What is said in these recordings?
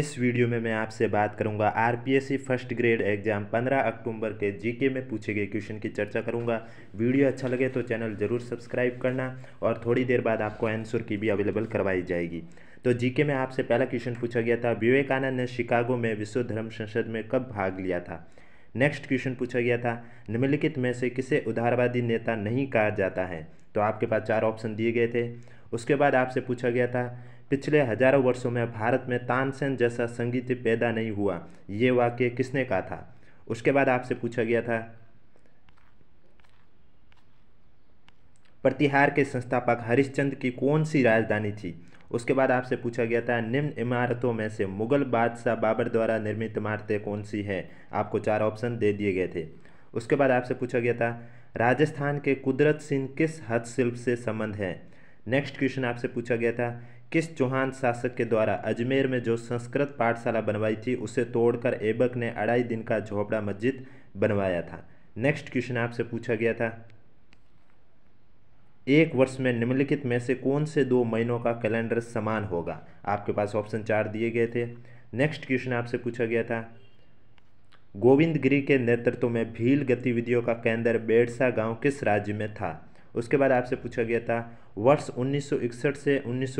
इस वीडियो में मैं आपसे बात करूंगा आरपीएससी फर्स्ट ग्रेड एग्जाम 15 अक्टूबर के जीके में पूछे गए क्वेश्चन की चर्चा करूंगा वीडियो अच्छा लगे तो चैनल ज़रूर सब्सक्राइब करना और थोड़ी देर बाद आपको आंसर की भी अवेलेबल करवाई जाएगी तो जीके में आपसे पहला क्वेश्चन पूछा गया था विवेकानंद ने शिकागो में विश्व धर्म संसद में कब भाग लिया था नेक्स्ट क्वेश्चन पूछा गया था निम्नलिखित में से किसे उदारवादी नेता नहीं कहा जाता है तो आपके पास चार ऑप्शन दिए गए थे उसके बाद आपसे पूछा गया था पिछले हजारों वर्षों में भारत में तानसेन जैसा संगीत पैदा नहीं हुआ ये वाक्य किसने कहा था उसके बाद आपसे पूछा गया था प्रतिहार के संस्थापक हरिश्चंद्र की कौन सी राजधानी थी उसके बाद आपसे पूछा गया था निम्न इमारतों में से मुगल बादशाह बाबर द्वारा निर्मित इमारतें कौन सी है आपको चार ऑप्शन दे दिए गए थे उसके बाद आपसे पूछा गया था राजस्थान के कुदरत सिंह किस हस्तशिल्प से संबंध है नेक्स्ट क्वेश्चन आपसे पूछा गया था किस चौहान शासक के द्वारा अजमेर में जो संस्कृत पाठशाला बनवाई थी उसे तोड़कर एबक ने अढ़ाई दिन का झोपड़ा मस्जिद बनवाया था नेक्स्ट क्वेश्चन आपसे पूछा गया था एक वर्ष में निम्नलिखित में से कौन से दो महीनों का कैलेंडर समान होगा आपके पास ऑप्शन चार दिए गए थे नेक्स्ट क्वेश्चन आपसे पूछा गया था गोविंद गिरी के नेतृत्व में भील गतिविधियों का केंद्र बेड़सा गांव किस राज्य में था उसके बाद आपसे पूछा गया था वर्ष 1961 से उन्नीस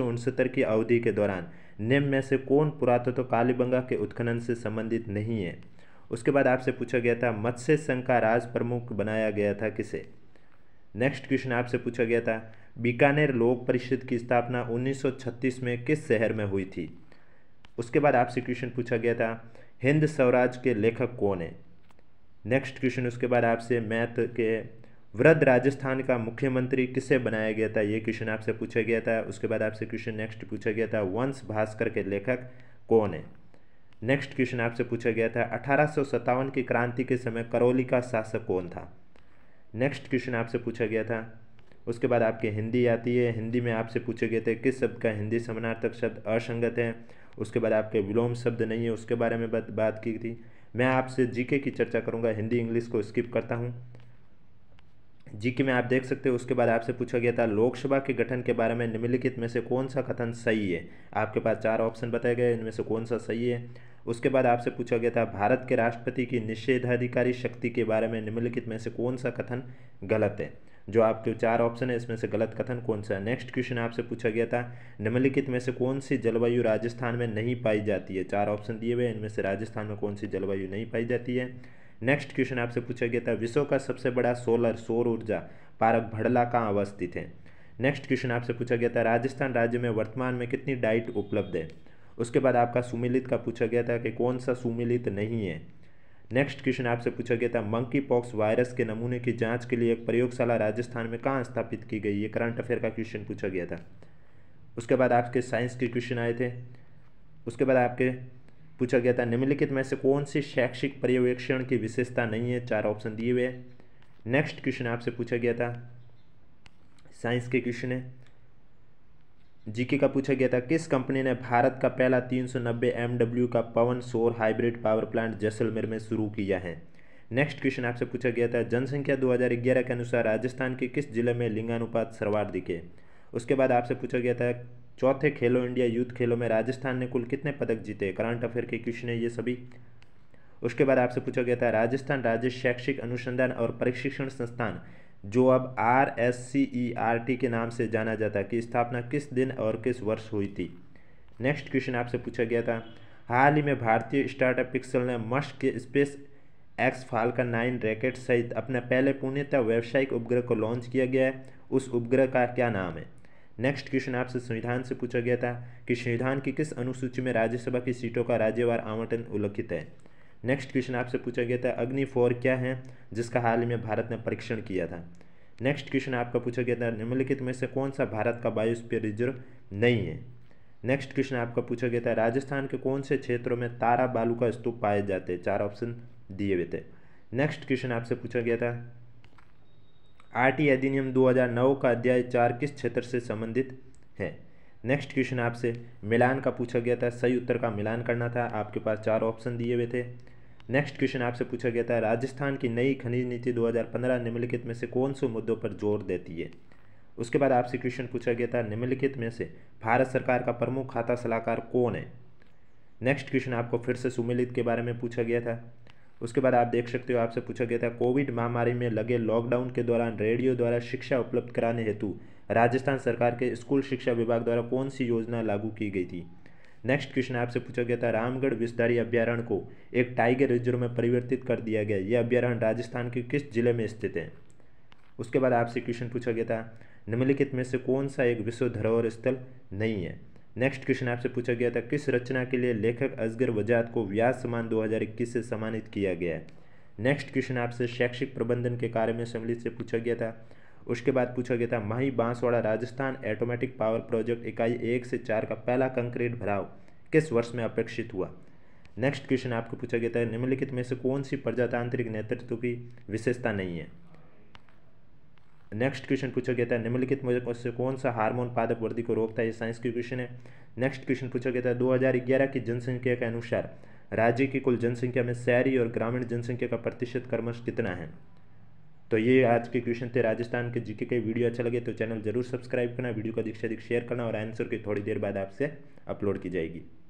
की अवधि के दौरान निम्न में से कौन पुरातत्व तो कालीबंगा के उत्खनन से संबंधित नहीं है उसके बाद आपसे पूछा गया था मत्स्य संघ का राज प्रमुख बनाया गया था किसे नेक्स्ट क्वेश्चन आपसे पूछा गया था बीकानेर लोक परिषद की स्थापना 1936 में किस शहर में हुई थी उसके बाद आपसे क्वेश्चन पूछा गया था हिंद स्वराज के लेखक कौन है नेक्स्ट क्वेश्चन उसके बाद आपसे मैथ के वृद्ध राजस्थान का मुख्यमंत्री किससे बनाया गया था ये क्वेश्चन आपसे पूछा गया था उसके बाद आपसे क्वेश्चन नेक्स्ट पूछा गया था वंश भास्कर के लेखक कौन है नेक्स्ट क्वेश्चन आपसे पूछा गया था अठारह की क्रांति के समय करौली का शासक कौन था नेक्स्ट क्वेश्चन आपसे पूछा गया था उसके बाद आपके हिंदी आती है हिंदी में आपसे पूछे गए थे किस शब्द का हिंदी समानार्थक शब्द असंगत है उसके बाद आपके विलोम शब्द नहीं है उसके बारे में बात की थी मैं आपसे जीके की चर्चा करूंगा हिंदी इंग्लिश को स्किप करता हूँ जीके में आप देख सकते हो उसके बाद आपसे पूछा गया था लोकसभा के गठन के बारे में निम्नलिखित में से कौन सा कथन सही है आपके पास चार ऑप्शन बताए गए इनमें से कौन सा सही है उसके बाद आपसे पूछा गया था भारत के राष्ट्रपति की निषेधाधिकारी शक्ति के बारे में निम्नलिखित में से कौन सा कथन गलत है जो आपके चार ऑप्शन है इसमें से गलत कथन कौन सा है नेक्स्ट क्वेश्चन आपसे पूछा गया था निम्नलिखित में से कौन सी जलवायु राजस्थान में नहीं पाई जाती है चार ऑप्शन दिए हुए इनमें से राजस्थान में कौन सी जलवायु नहीं पाई जाती है नेक्स्ट क्वेश्चन आपसे पूछा गया था विश्व का सबसे बड़ा सोलर सौर ऊर्जा पारक भड़ला कहाँ अवस्थित है नेक्स्ट क्वेश्चन आपसे पूछा गया था राजस्थान राज्य में वर्तमान में कितनी डाइट उपलब्ध है उसके बाद आपका सुमिलित का पूछा गया था कि कौन सा सुमिलित नहीं है नेक्स्ट क्वेश्चन आपसे पूछा गया था मंकी पॉक्स वायरस के नमूने की जांच के लिए एक प्रयोगशाला राजस्थान में कहाँ स्थापित की गई ये करंट अफेयर का क्वेश्चन पूछा गया था उसके बाद आपके साइंस के क्वेश्चन आए थे उसके बाद आपके पूछा गया था निम्नलिखित में से कौन से शैक्षिक पर्यवेक्षण की विशेषता नहीं है चार ऑप्शन दिए हुए नेक्स्ट क्वेश्चन आपसे पूछा गया था साइंस के क्वेश्चन है जीके का पूछा गया था किस कंपनी ने भारत का पहला 390 एमडब्ल्यू का पवन सोर हाइब्रिड पावर प्लांट जैसलमेर में शुरू किया है नेक्स्ट क्वेश्चन आपसे पूछा गया था जनसंख्या 2011 के अनुसार राजस्थान के किस जिले में लिंगानुपात सर्वाधिक है उसके बाद आपसे पूछा गया था चौथे खेलो इंडिया यूथ खेलों में राजस्थान ने कुल कितने पदक जीते करंट अफेयर के क्वेश्चन है ये सभी उसके बाद आपसे पूछा गया था राजस्थान राज्य शैक्षिक अनुसंधान और प्रशिक्षण संस्थान जो अब R S C E R T के नाम से जाना जाता है कि स्थापना किस दिन और किस वर्ष हुई थी नेक्स्ट क्वेश्चन आपसे पूछा गया था हाल ही में भारतीय स्टार्टअप पिक्सल ने मश के स्पेस एक्स का नाइन रैकेट सहित अपने पहले पुण्यता व्यावसायिक उपग्रह को लॉन्च किया गया है उस उपग्रह का क्या नाम है नेक्स्ट क्वेश्चन आपसे संविधान से पूछा गया था कि संविधान की किस अनुसूची में राज्यसभा की सीटों का राज्यवार आवंटन उल्लिखित है नेक्स्ट क्वेश्चन आपसे पूछा गया था अग्नि फोर क्या है जिसका हाल ही में भारत ने परीक्षण किया था नेक्स्ट क्वेश्चन आपका पूछा गया था निम्नलिखित में से कौन सा भारत का बायोस्पियर रिजर्व नहीं है नेक्स्ट क्वेश्चन आपका पूछा गया था राजस्थान के कौन से क्षेत्रों में तारा बालू का स्तूप पाए जाते हैं चार ऑप्शन दिए हुए थे नेक्स्ट क्वेश्चन आपसे पूछा गया था आरटी अधिनियम 2009 का अध्याय चार किस क्षेत्र से संबंधित है नेक्स्ट क्वेश्चन आपसे मिलान का पूछा गया था सही उत्तर का मिलान करना था आपके पास चार ऑप्शन दिए हुए थे नेक्स्ट क्वेश्चन आपसे पूछा गया था राजस्थान की नई खनिज नीति 2015 निम्नलिखित में से कौन से मुद्दों पर जोर देती है उसके बाद आपसे क्वेश्चन पूछा गया था निम्नलिखित में से भारत सरकार का प्रमुख खाता सलाहकार कौन है नेक्स्ट क्वेश्चन आपको फिर से सुमिलित के बारे में पूछा गया था उसके बाद आप देख सकते हो आपसे पूछा गया था कोविड महामारी में लगे लॉकडाउन के दौरान रेडियो द्वारा शिक्षा उपलब्ध कराने हेतु राजस्थान सरकार के स्कूल शिक्षा विभाग द्वारा कौन सी योजना लागू की गई थी नेक्स्ट क्वेश्चन आपसे पूछा गया था रामगढ़ विस्तारी अभ्यारण्य को एक टाइगर रिजर्व में परिवर्तित कर दिया गया यह अभ्यारण्य राजस्थान के किस जिले में स्थित है उसके बाद आपसे क्वेश्चन पूछा गया था निम्नलिखित में से कौन सा एक विश्व धरोहर स्थल नहीं है नेक्स्ट क्वेश्चन आपसे पूछा गया था किस रचना के लिए लेखक असगर वजात को व्यास सम्मान 2021 से सम्मानित किया गया है नेक्स्ट क्वेश्चन आपसे शैक्षिक प्रबंधन के कार्य में सम्मिलित से पूछा गया था उसके बाद पूछा गया था Mahi Banswara Rajasthan atomic power project इकाई एक से चार का पहला कंक्रीट भराव किस वर्ष में अपेक्षित हुआ नेक्स्ट क्वेश्चन आपको पूछा गया था निम्नलिखित में से कौन सी प्रजातांत्रिक नेतृत्व की विशेषता नहीं है नेक्स्ट क्वेश्चन पूछा गया था निम्नलिखित मुझे से कौन सा हार्मोन पादप वृद्धि को रोकता है ये साइंस की क्वेश्चन है नेक्स्ट क्वेश्चन पूछा गया था दो ग्यारह की जनसंख्या के अनुसार राज्य की कुल जनसंख्या में शहरी और ग्रामीण जनसंख्या का प्रतिशत कर्मश कितना है तो ये आज के क्वेश्चन थे राजस्थान के जीके के वीडियो अच्छा लगे तो चैनल जरूर सब्सक्राइब करना वीडियो को अधिक से अधिक शेयर करना और आंसर की थोड़ी देर बाद आपसे अपलोड की जाएगी